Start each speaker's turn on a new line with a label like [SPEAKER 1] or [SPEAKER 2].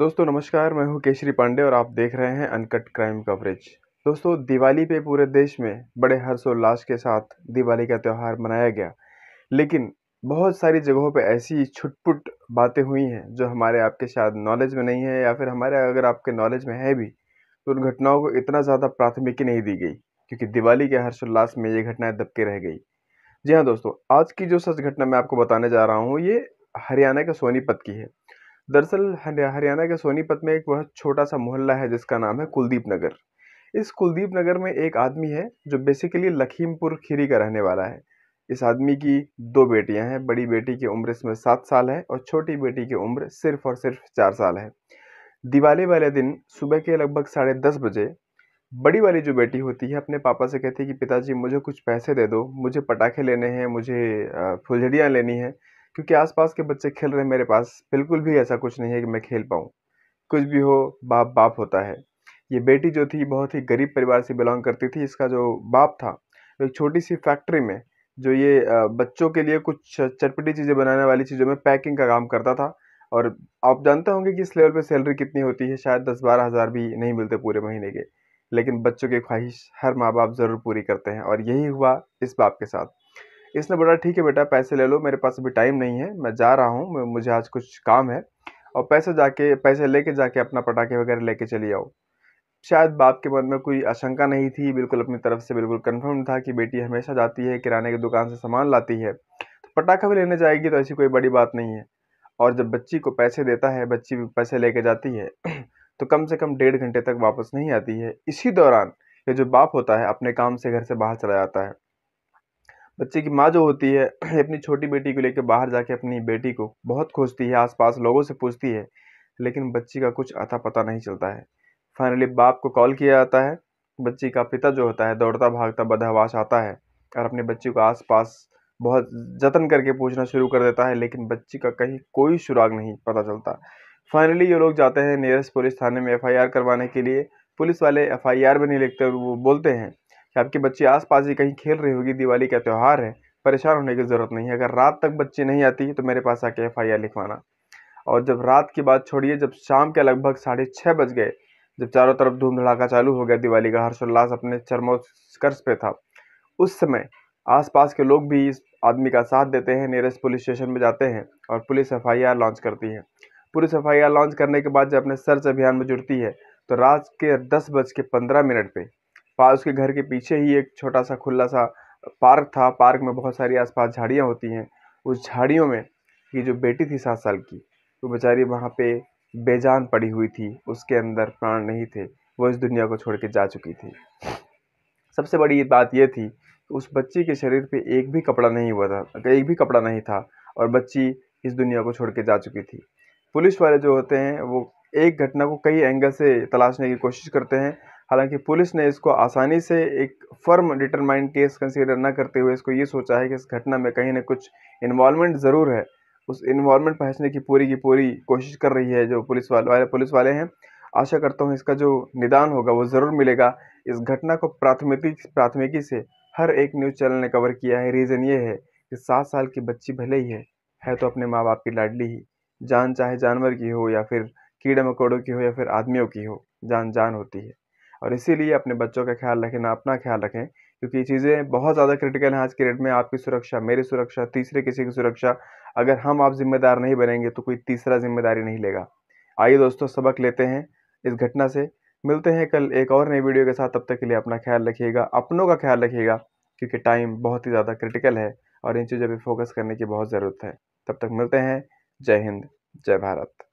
[SPEAKER 1] दोस्तों नमस्कार मैं हूं केशरी पांडे और आप देख रहे हैं अनकट क्राइम कवरेज दोस्तों दिवाली पे पूरे देश में बड़े हर्षोल्लास के साथ दिवाली का त्यौहार मनाया गया लेकिन बहुत सारी जगहों पे ऐसी छुटपुट बातें हुई हैं जो हमारे आपके शायद नॉलेज में नहीं है या फिर हमारे अगर आपके नॉलेज में है भी तो उन घटनाओं को इतना ज़्यादा प्राथमिकी नहीं दी गई क्योंकि दिवाली के हर्षोल्लास में ये घटनाएँ दबके रह गई जी हाँ दोस्तों आज की जो सच घटना मैं आपको बताने जा रहा हूँ ये हरियाणा के सोनीपत की है दरअसल हरियाणा के सोनीपत में एक बहुत छोटा सा मोहल्ला है जिसका नाम है कुलदीप नगर इस कुलदीप नगर में एक आदमी है जो बेसिकली लखीमपुर खीरी का रहने वाला है इस आदमी की दो बेटियां हैं बड़ी बेटी की उम्र इसमें सात साल है और छोटी बेटी की उम्र सिर्फ और सिर्फ चार साल है दिवाली वाले दिन सुबह के लगभग साढ़े दस बजे बड़ी वाली जो बेटी होती है अपने पापा से कहती है कि पिताजी मुझे कुछ पैसे दे दो मुझे पटाखे लेने हैं मुझे फुलझड़ियाँ लेनी है क्योंकि आसपास के बच्चे खेल रहे मेरे पास बिल्कुल भी ऐसा कुछ नहीं है कि मैं खेल पाऊँ कुछ भी हो बाप बाप होता है ये बेटी जो थी बहुत ही गरीब परिवार से बिलोंग करती थी इसका जो बाप था एक छोटी सी फैक्ट्री में जो ये बच्चों के लिए कुछ चटपटी चीज़ें बनाने वाली चीज़ों में पैकिंग का काम करता था और आप जानते होंगे कि इस लेवल पे सैलरी कितनी होती है शायद दस बारह हज़ार भी नहीं मिलते पूरे महीने के लेकिन बच्चों की ख्वाहिश हर माँ बाप ज़रूर पूरी करते हैं और यही हुआ इस बाप के साथ इसने बोला ठीक है बेटा पैसे ले लो मेरे पास अभी टाइम नहीं है मैं जा रहा हूँ मुझे आज कुछ काम है और पैसे जाके पैसे लेके जाके अपना पटाखे वगैरह लेके चले आओ शायद बाप के मन में कोई आशंका नहीं थी बिल्कुल अपनी तरफ से बिल्कुल कन्फर्म था कि बेटी हमेशा जाती है किराने की दुकान से सामान लाती है तो पटाखा भी लेने जाएगी तो ऐसी कोई बड़ी बात नहीं है और जब बच्ची को पैसे देता है बच्ची भी पैसे लेके जाती है तो कम से कम डेढ़ घंटे तक वापस नहीं आती है इसी दौरान ये जो बाप होता है अपने काम से घर से बाहर चला जाता है बच्चे की माँ जो होती है अपनी छोटी बेटी को लेकर बाहर जाके अपनी बेटी को बहुत खोजती है आसपास लोगों से पूछती है लेकिन बच्ची का कुछ अता पता नहीं चलता है फाइनली बाप को कॉल किया जाता है बच्ची का पिता जो होता है दौड़ता भागता बदहवास आता है और अपने बच्ची को आसपास बहुत जतन करके पूछना शुरू कर देता है लेकिन बच्ची का कहीं कोई सुराग नहीं पता चलता फाइनली ये लोग जाते हैं नियरेस्ट पुलिस थाने में एफ़ करवाने के लिए पुलिस वाले आर भी नहीं लिखते वो बोलते हैं कि आपके बच्चे आसपास ही कहीं खेल रही होगी दिवाली का त्यौहार है परेशान होने की ज़रूरत नहीं है अगर रात तक बच्ची नहीं आती तो मेरे पास आके एफ लिखवाना और जब रात की बात छोड़िए जब शाम के लगभग साढ़े छः बज गए जब चारों तरफ धूम धड़ाका चालू हो गया दिवाली का हर्षोल्लास अपने चरमोत्कर्ष पे था उस समय आसपास के लोग भी इस आदमी का साथ देते हैं नियरेस्ट पुलिस स्टेशन में जाते हैं और पुलिस एफ लॉन्च करती है पुलिस एफ लॉन्च करने के बाद जब अपने सर्च अभियान में जुड़ती है तो रात के दस बज के पंद्रह मिनट पर पास उसके घर के पीछे ही एक छोटा सा खुला सा पार्क था पार्क में बहुत सारी आसपास झाड़ियाँ होती हैं उस झाड़ियों में ये जो बेटी थी सात साल की वो बेचारी वहाँ पे बेजान पड़ी हुई थी उसके अंदर प्राण नहीं थे वो इस दुनिया को छोड़ के जा चुकी थी सबसे बड़ी बात यह थी उस बच्ची के शरीर पे एक भी कपड़ा नहीं हुआ था एक भी कपड़ा नहीं था और बच्ची इस दुनिया को छोड़ के जा चुकी थी पुलिस वाले जो होते हैं वो एक घटना को कई एंगल से तलाशने की कोशिश करते हैं हालांकि पुलिस ने इसको आसानी से एक फर्म डिटरमाइंड केस कंसीडर ना करते हुए इसको ये सोचा है कि इस घटना में कहीं ना कुछ इन्वॉलमेंट ज़रूर है उस इन्वॉलमेंट पहुँचने की पूरी की पूरी कोशिश कर रही है जो पुलिस वाले पुलिस वाले हैं आशा करता हूँ इसका जो निदान होगा वो ज़रूर मिलेगा इस घटना को प्राथमिकी प्राथमिकी से हर एक न्यूज़ चैनल ने कवर किया है रीज़न ये है कि सात साल की बच्ची भले ही है है तो अपने माँ बाप की लाडली ही जान चाहे जानवर की हो या फिर कीड़े मकोड़ों की हो या फिर आदमियों की हो जान जान होती है और इसीलिए अपने बच्चों का ख्याल रखें ना अपना ख्याल रखें क्योंकि ये चीज़ें बहुत ज़्यादा क्रिटिकल हैं आज के डेट में आपकी सुरक्षा मेरी सुरक्षा तीसरे किसी की सुरक्षा अगर हम आप जिम्मेदार नहीं बनेंगे तो कोई तीसरा जिम्मेदारी नहीं लेगा आइए दोस्तों सबक लेते हैं इस घटना से मिलते हैं कल एक और नई वीडियो के साथ तब तक के लिए अपना ख्याल रखिएगा अपनों का ख्याल रखिएगा क्योंकि टाइम बहुत ही ज़्यादा क्रिटिकल है और इन चीज़ों पर फोकस करने की बहुत ज़रूरत है तब तक मिलते हैं जय हिंद जय भारत